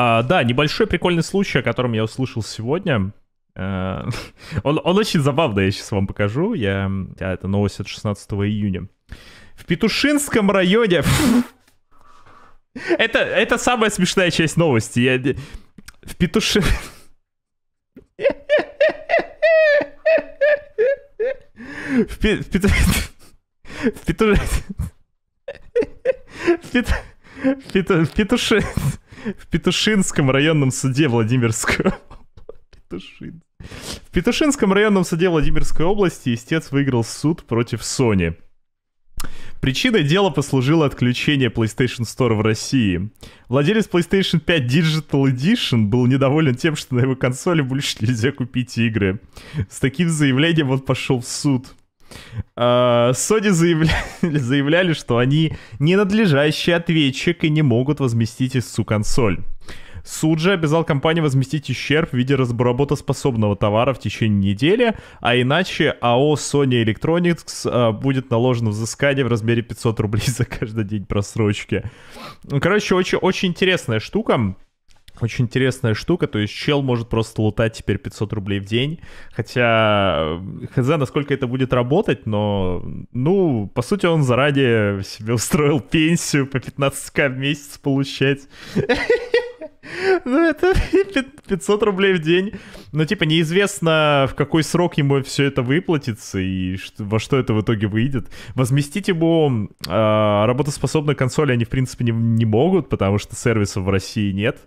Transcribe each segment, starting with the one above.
А, да, небольшой прикольный случай, о котором я услышал сегодня. Э, он, он очень забавный, я сейчас вам покажу. Я, а, это новость от 16 июня. В Петушинском районе... это, это самая смешная часть новости. Я... В Петушин. В, пи... в, пи... в, петуш в Петушинском районном суде Владимирского. Петушин. В Петушинском районном суде Владимирской области истец выиграл суд против Sony. Причиной дела послужило отключение PlayStation Store в России. Владелец PlayStation 5 Digital Edition был недоволен тем, что на его консоли больше нельзя купить игры. С таким заявлением он пошел в суд. А, Sony заявляли, заявляли, что они ненадлежащий ответчик и не могут возместить истцу консоль. Суд же обязал компанию возместить ущерб в виде работоспособного товара в течение недели, а иначе АО Sony Electronics э, будет наложено взыскание в размере 500 рублей за каждый день просрочки. Ну, короче, очень, очень интересная штука очень интересная штука, то есть чел может просто лутать теперь 500 рублей в день, хотя э, хз, насколько это будет работать, но, ну, по сути, он заранее себе устроил пенсию по 15к в месяц получать. Ну, это 500 рублей в день. Но, типа, неизвестно, в какой срок ему все это выплатится и во что это в итоге выйдет. Возместить ему э, а, работоспособную консоль они, в принципе, не, не могут, потому что сервисов в России нет.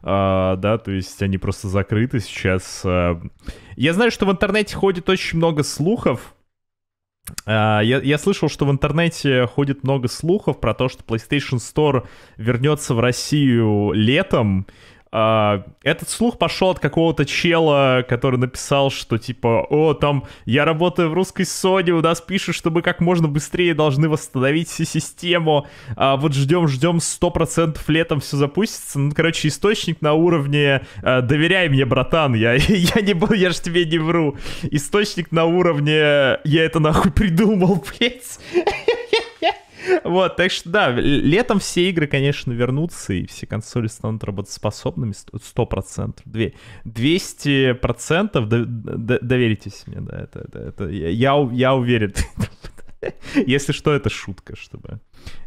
Uh, да, то есть они просто закрыты сейчас. Uh, я знаю, что в интернете ходит очень много слухов. я, я слышал, что в интернете ходит много слухов про то, что PlayStation Store вернется в Россию летом. А, этот слух пошел от какого-то чела, который написал, что типа, о, там, я работаю в русской Sony, у нас пишут, что мы как можно быстрее должны восстановить всю систему, а, вот ждем, ждем, 100% летом все запустится. Ну, короче, источник на уровне а, «доверяй мне, братан, я, я не был, я же тебе не вру». Источник на уровне «я это нахуй придумал, блядь». Вот, так что да, летом все игры, конечно, вернутся, и все консоли станут работоспособными 100%. 200% доверитесь мне, да, это, это, это я, я уверен. Если что, это шутка, чтобы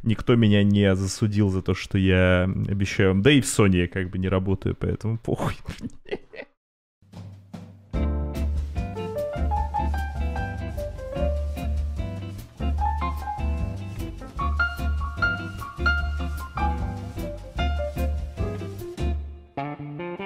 никто меня не засудил за то, что я обещаю Да и в Sony я как бы не работаю, поэтому похуй. Thank you.